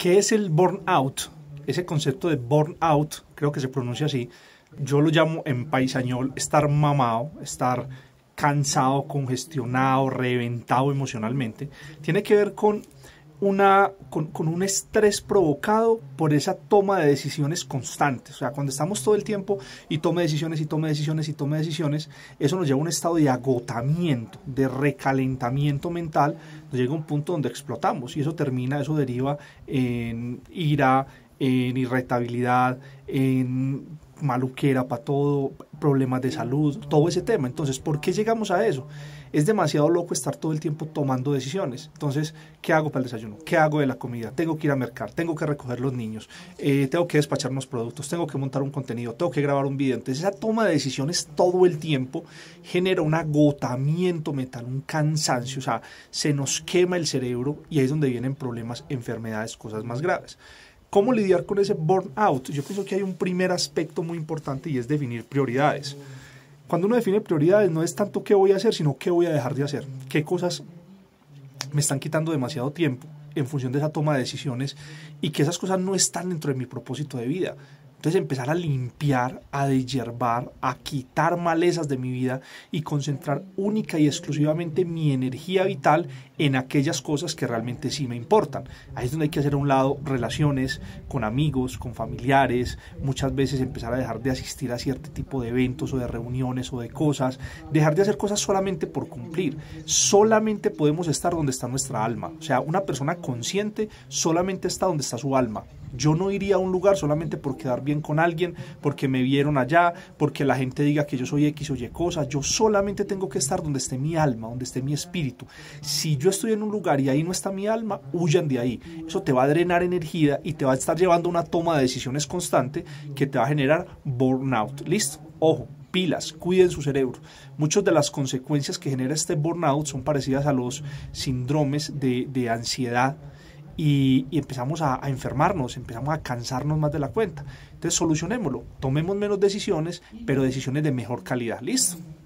¿Qué es el burnout? Ese concepto de burnout, creo que se pronuncia así, yo lo llamo en paisañol estar mamado, estar cansado, congestionado, reventado emocionalmente. Tiene que ver con una, con, un estrés provocado por esa toma de decisiones constantes. O sea, cuando estamos todo el tiempo y tome decisiones y tome decisiones y tome decisiones, eso nos lleva a un estado de agotamiento, de recalentamiento mental, nos llega a un punto donde explotamos y eso termina, eso deriva en ira, en irritabilidad, en maluquera para todo, problemas de salud, todo ese tema. Entonces, ¿por qué llegamos a eso? Es demasiado loco estar todo el tiempo tomando decisiones. Entonces, ¿qué hago para el desayuno? ¿Qué hago de la comida? Tengo que ir a mercar, tengo que recoger los niños, eh, tengo que despachar unos productos, tengo que montar un contenido, tengo que grabar un video. Entonces, esa toma de decisiones todo el tiempo genera un agotamiento mental, un cansancio, o sea, se nos quema el cerebro y ahí es donde vienen problemas, enfermedades, cosas más graves. ¿Cómo lidiar con ese burnout? Yo pienso que hay un primer aspecto muy importante y es definir prioridades. Cuando uno define prioridades no es tanto qué voy a hacer, sino qué voy a dejar de hacer. ¿Qué cosas me están quitando demasiado tiempo en función de esa toma de decisiones y que esas cosas no están dentro de mi propósito de vida? Entonces empezar a limpiar, a deshiervar, a quitar malezas de mi vida y concentrar única y exclusivamente mi energía vital en aquellas cosas que realmente sí me importan. Ahí es donde hay que hacer a un lado relaciones con amigos, con familiares, muchas veces empezar a dejar de asistir a cierto tipo de eventos o de reuniones o de cosas, dejar de hacer cosas solamente por cumplir. Solamente podemos estar donde está nuestra alma. O sea, una persona consciente solamente está donde está su alma. Yo no iría a un lugar solamente por quedar bien con alguien, porque me vieron allá, porque la gente diga que yo soy X o Y cosa. Yo solamente tengo que estar donde esté mi alma, donde esté mi espíritu. Si yo estoy en un lugar y ahí no está mi alma, huyan de ahí. Eso te va a drenar energía y te va a estar llevando una toma de decisiones constante que te va a generar burnout. ¿Listo? Ojo, pilas, cuiden su cerebro. Muchas de las consecuencias que genera este burnout son parecidas a los síndromes de, de ansiedad y, empezamos a, a, enfermarnos, empezamos a cansarnos más de la cuenta. Entonces solucionémoslo, tomemos menos decisiones, pero decisiones de mejor calidad. Listo.